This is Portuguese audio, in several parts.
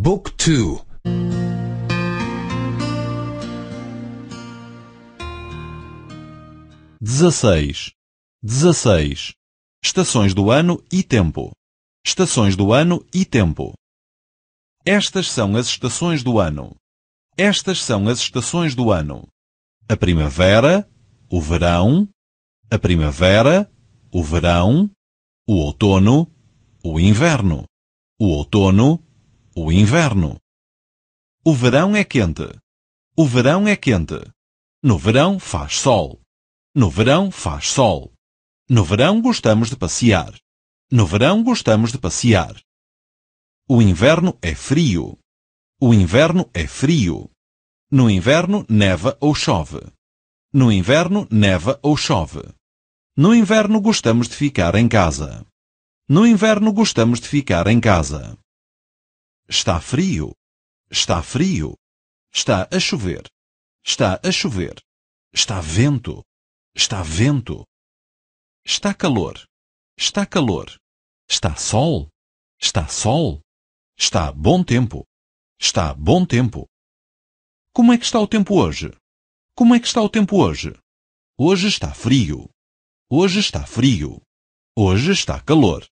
Book 2 16 16 Estações do ano e tempo Estações do ano e tempo Estas são as estações do ano. Estas são as estações do ano. A primavera, o verão, a primavera, o verão, o outono, o inverno, o outono, o inverno. O verão é quente. O verão é quente. No verão faz sol. No verão faz sol. No verão gostamos de passear. No verão gostamos de passear. O inverno é frio. O inverno é frio. No inverno neva ou chove. No inverno neva ou chove. No inverno gostamos de ficar em casa. No inverno gostamos de ficar em casa. Está frio. Está frio. Está a chover. Está a chover. Está vento. Está vento. Está calor. Está calor. Está sol. Está sol. Está bom tempo. Está bom tempo. Como é que está o tempo hoje? Como é que está o tempo hoje? Hoje está frio. Hoje está frio. Hoje está calor.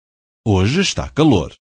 Hoje está calor.